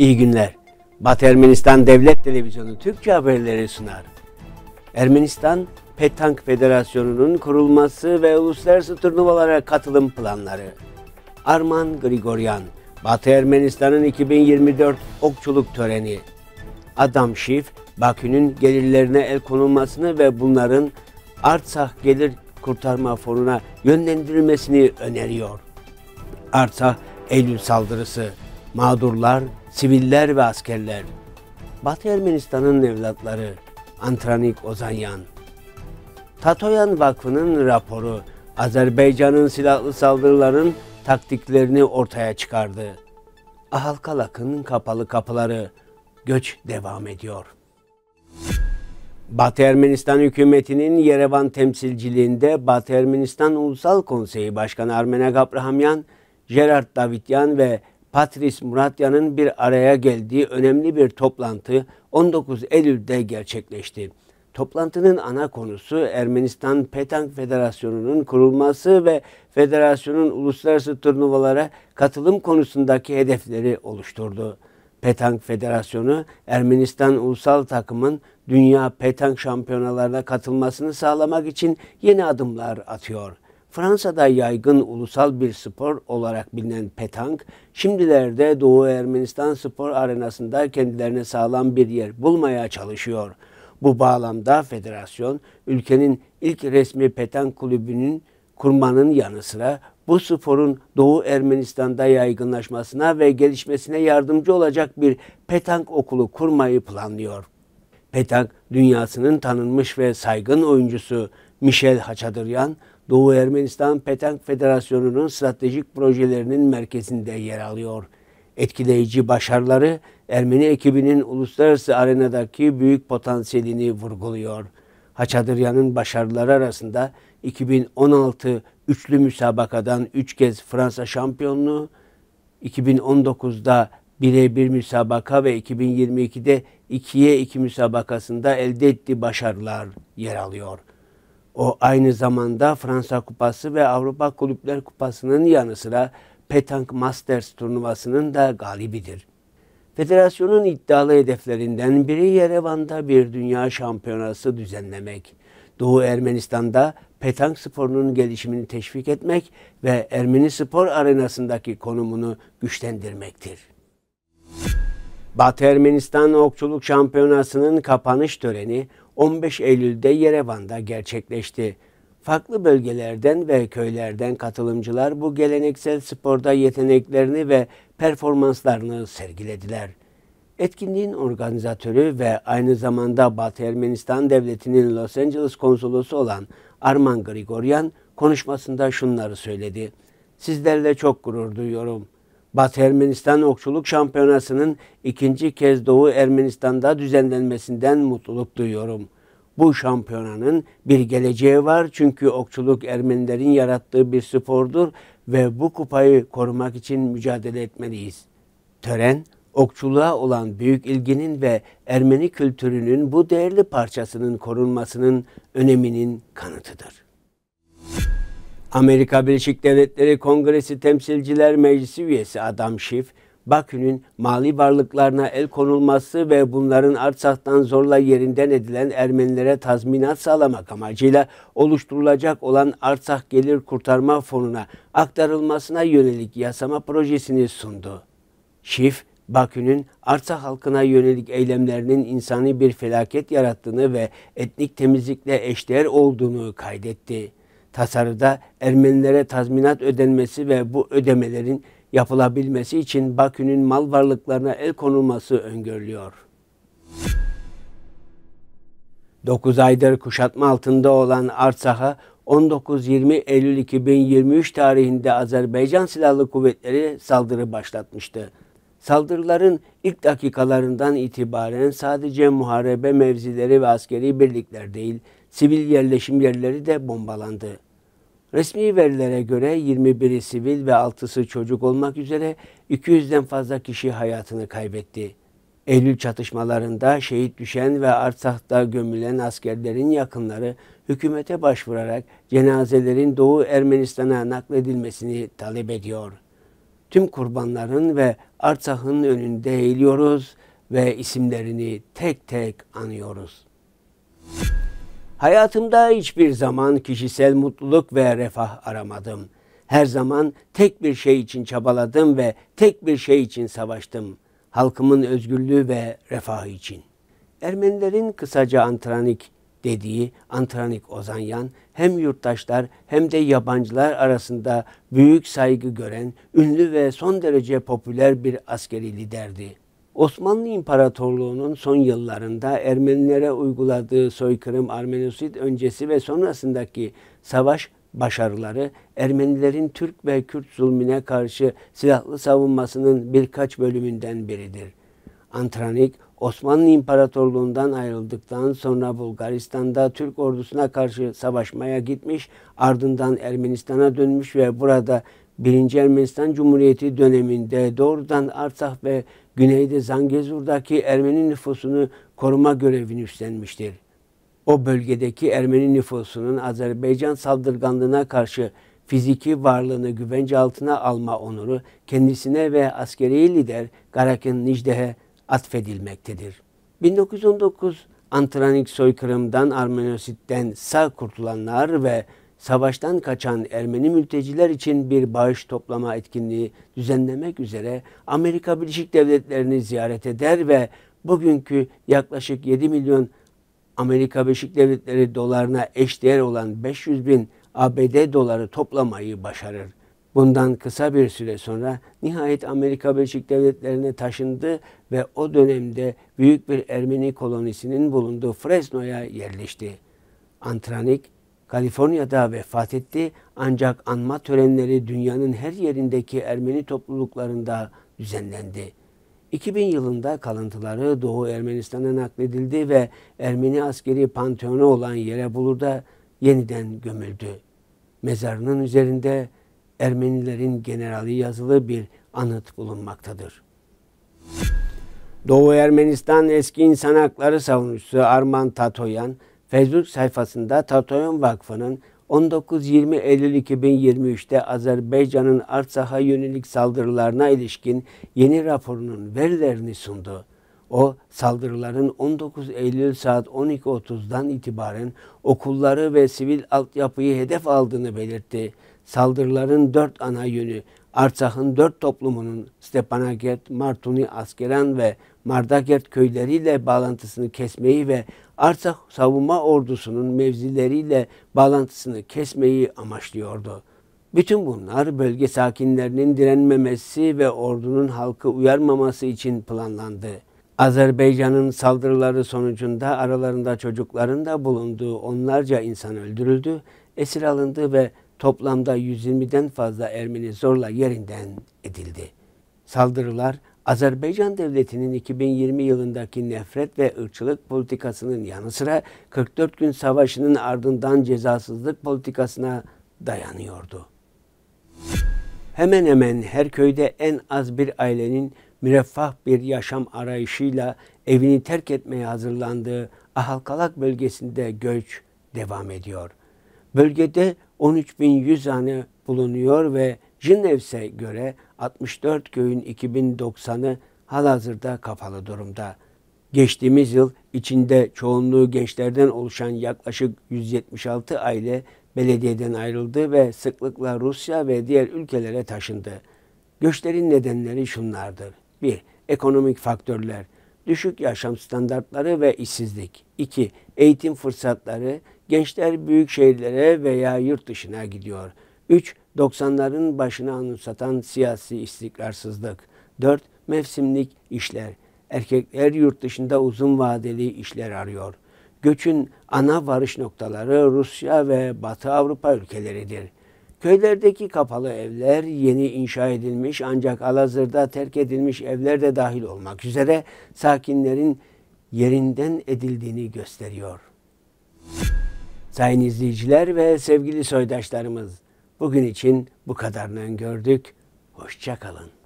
İyi günler. Batı Ermenistan Devlet Televizyonu Türkçe haberleri sunar. Ermenistan Petank Federasyonu'nun kurulması ve uluslararası turnuvalara katılım planları. Arman Grigoryan, Batı Ermenistan'ın 2024 okçuluk töreni. Adam Şif, Bakü'nün gelirlerine el konulmasını ve bunların Artsah Gelir Kurtarma Fonu'na yönlendirilmesini öneriyor. Artsah Eylül saldırısı, mağdurlar siviller ve askerler, Batı Ermenistan'ın evlatları Antranik Ozanyan, Tatoyan Vakfı'nın raporu Azerbaycan'ın silahlı saldırıların taktiklerini ortaya çıkardı. Ahalkalak'ın kapalı kapıları göç devam ediyor. Batı Ermenistan hükümetinin Yerevan temsilciliğinde Batı Ermenistan Ulusal Konseyi Başkanı Armenek Abrahamyan, Gerard Davidyan ve Patris Muratya'nın bir araya geldiği önemli bir toplantı 19 Eylül'de gerçekleşti. Toplantının ana konusu Ermenistan Petank Federasyonu'nun kurulması ve federasyonun uluslararası turnuvalara katılım konusundaki hedefleri oluşturdu. Petank Federasyonu Ermenistan ulusal takımın dünya petank şampiyonalarına katılmasını sağlamak için yeni adımlar atıyor. Fransa'da yaygın ulusal bir spor olarak bilinen petank, şimdilerde Doğu Ermenistan spor arenasında kendilerine sağlam bir yer bulmaya çalışıyor. Bu bağlamda federasyon, ülkenin ilk resmi petank kulübünün kurmanın yanı sıra bu sporun Doğu Ermenistan'da yaygınlaşmasına ve gelişmesine yardımcı olacak bir petank okulu kurmayı planlıyor. Petank dünyasının tanınmış ve saygın oyuncusu Michel Haçadıryan, Doğu Ermenistan Petank Federasyonu'nun stratejik projelerinin merkezinde yer alıyor. Etkileyici başarıları Ermeni ekibinin uluslararası arenadaki büyük potansiyelini vurguluyor. Haçadıryan'ın başarıları arasında 2016 üçlü müsabakadan 3 kez Fransa şampiyonluğu, 2019'da 1'e 1 müsabaka ve 2022'de 2'ye 2 müsabakasında elde ettiği başarılar yer alıyor. O aynı zamanda Fransa Kupası ve Avrupa Kulüpler Kupası'nın yanı sıra Petank Masters turnuvasının da galibidir. Federasyonun iddialı hedeflerinden biri Yerevan'da bir dünya şampiyonası düzenlemek. Doğu Ermenistan'da petank sporunun gelişimini teşvik etmek ve Ermeni spor arenasındaki konumunu güçlendirmektir. Batı Ermenistan Okçuluk Şampiyonası'nın kapanış töreni 15 Eylül'de Yerevan'da gerçekleşti. Farklı bölgelerden ve köylerden katılımcılar bu geleneksel sporda yeteneklerini ve performanslarını sergilediler. Etkinliğin organizatörü ve aynı zamanda Batı Ermenistan Devleti'nin Los Angeles konsolosu olan Arman Grigoryan konuşmasında şunları söyledi. Sizlerle çok gurur duyuyorum. Batı Ermenistan Okçuluk Şampiyonası'nın ikinci kez Doğu Ermenistan'da düzenlenmesinden mutluluk duyuyorum. Bu şampiyonanın bir geleceği var çünkü okçuluk Ermenilerin yarattığı bir spordur ve bu kupayı korumak için mücadele etmeliyiz. Tören, okçuluğa olan büyük ilginin ve Ermeni kültürünün bu değerli parçasının korunmasının öneminin kanıtıdır. Amerika Birleşik Devletleri Kongresi Temsilciler Meclisi üyesi Adam Schiff, Bakü'nün mali varlıklarına el konulması ve bunların Artsak'tan zorla yerinden edilen Ermenilere tazminat sağlamak amacıyla oluşturulacak olan Artsak Gelir Kurtarma Fonu'na aktarılmasına yönelik yasama projesini sundu. Şif, Bakü'nün Artsak halkına yönelik eylemlerinin insani bir felaket yarattığını ve etnik temizlikle eşdeğer olduğunu kaydetti tasarıda Ermenilere tazminat ödenmesi ve bu ödemelerin yapılabilmesi için Bakü'nün mal varlıklarına el konulması öngörülüyor. 9 aydır kuşatma altında olan Arsah'a 19-20 Eylül 2023 tarihinde Azerbaycan Silahlı Kuvvetleri saldırı başlatmıştı. Saldırıların ilk dakikalarından itibaren sadece muharebe mevzileri ve askeri birlikler değil, Sivil yerleşim yerleri de bombalandı. Resmi verilere göre 21'i sivil ve 6'sı çocuk olmak üzere 200'den fazla kişi hayatını kaybetti. Eylül çatışmalarında şehit düşen ve Artsakh'ta gömülen askerlerin yakınları hükümete başvurarak cenazelerin Doğu Ermenistan'a nakledilmesini talep ediyor. Tüm kurbanların ve Artsakh'ın önünde eğiliyoruz ve isimlerini tek tek anıyoruz. Müzik Hayatımda hiçbir zaman kişisel mutluluk ve refah aramadım. Her zaman tek bir şey için çabaladım ve tek bir şey için savaştım. Halkımın özgürlüğü ve refahı için. Ermenilerin kısaca antranik dediği Antranik Ozanyan hem yurttaşlar hem de yabancılar arasında büyük saygı gören ünlü ve son derece popüler bir askeri liderdi. Osmanlı İmparatorluğu'nun son yıllarında Ermenilere uyguladığı soykırım, Ermenisid öncesi ve sonrasındaki savaş başarıları Ermenilerin Türk ve Kürt zulmüne karşı silahlı savunmasının birkaç bölümünden biridir. Antranik, Osmanlı İmparatorluğundan ayrıldıktan sonra Bulgaristan'da Türk ordusuna karşı savaşmaya gitmiş, ardından Ermenistan'a dönmüş ve burada 1. Ermenistan Cumhuriyeti döneminde doğrudan Artsakh ve güneyde Zangezur'daki Ermeni nüfusunu koruma görevini üstlenmiştir. O bölgedeki Ermeni nüfusunun Azerbaycan saldırganlığına karşı fiziki varlığını güvence altına alma onuru kendisine ve askeri lider Garakin Nicde'ye atfedilmektedir. 1919 Antranik soykırımdan, Armenosit'ten sağ kurtulanlar ve savaştan kaçan Ermeni mülteciler için bir bağış toplama etkinliği düzenlemek üzere Amerika Birleşik Devletleri'ni ziyaret eder ve bugünkü yaklaşık 7 milyon Amerika Birleşik Devletleri dolarına eşdeğer olan 500 bin ABD doları toplamayı başarır. Bundan kısa bir süre sonra nihayet Amerika Birleşik Devletleri'ne taşındı ve o dönemde büyük bir Ermeni kolonisinin bulunduğu Fresno'ya yerleşti. Antranik Kaliforniya'da vefat etti ancak anma törenleri dünyanın her yerindeki Ermeni topluluklarında düzenlendi. 2000 yılında kalıntıları Doğu Ermenistan'a nakledildi ve Ermeni askeri panteonu olan Yerebulur'da yeniden gömüldü. Mezarının üzerinde Ermenilerin generali yazılı bir anıt bulunmaktadır. Doğu Ermenistan eski insan hakları savunucusu Arman Tatoyan, Facebook sayfasında Tatoyan Vakfı'nın 19-20 Eylül 2023'te Azerbaycan'ın Artsah'a yönelik saldırılarına ilişkin yeni raporunun verilerini sundu. O saldırıların 19 Eylül saat 12.30'dan itibaren okulları ve sivil altyapıyı hedef aldığını belirtti. Saldırıların dört ana yönü Artsah'ın dört toplumunun Stepanakert, Martuni, Askeran ve Mardagert köyleriyle bağlantısını kesmeyi ve Arsak savunma ordusunun mevzileriyle bağlantısını kesmeyi amaçlıyordu. Bütün bunlar bölge sakinlerinin direnmemesi ve ordunun halkı uyarmaması için planlandı. Azerbaycan'ın saldırıları sonucunda aralarında çocukların da bulunduğu onlarca insan öldürüldü, esir alındı ve toplamda 120'den fazla Ermeni zorla yerinden edildi. Saldırılar Azerbaycan Devleti'nin 2020 yılındaki nefret ve ırkçılık politikasının yanı sıra 44 gün savaşının ardından cezasızlık politikasına dayanıyordu. Hemen hemen her köyde en az bir ailenin müreffah bir yaşam arayışıyla evini terk etmeye hazırlandığı Ahalkalak bölgesinde göç devam ediyor. Bölgede 13.100 hane bulunuyor ve Cinevse göre 64 köyün 2090'ı halihazırda kapalı durumda. Geçtiğimiz yıl içinde çoğunluğu gençlerden oluşan yaklaşık 176 aile belediyeden ayrıldı ve sıklıkla Rusya ve diğer ülkelere taşındı. Göçlerin nedenleri şunlardır. 1. Ekonomik faktörler, düşük yaşam standartları ve işsizlik. 2. Eğitim fırsatları, gençler büyük şehirlere veya yurt dışına gidiyor. 3. 90'ların başına anımsatan siyasi istikrarsızlık. 4. Mevsimlik işler. Erkekler yurt dışında uzun vadeli işler arıyor. Göçün ana varış noktaları Rusya ve Batı Avrupa ülkeleridir. Köylerdeki kapalı evler yeni inşa edilmiş ancak Alazır'da terk edilmiş evler de dahil olmak üzere sakinlerin yerinden edildiğini gösteriyor. Sayın izleyiciler ve sevgili soydaşlarımız, Bugün için bu kadarını gördük. Hoşça kalın.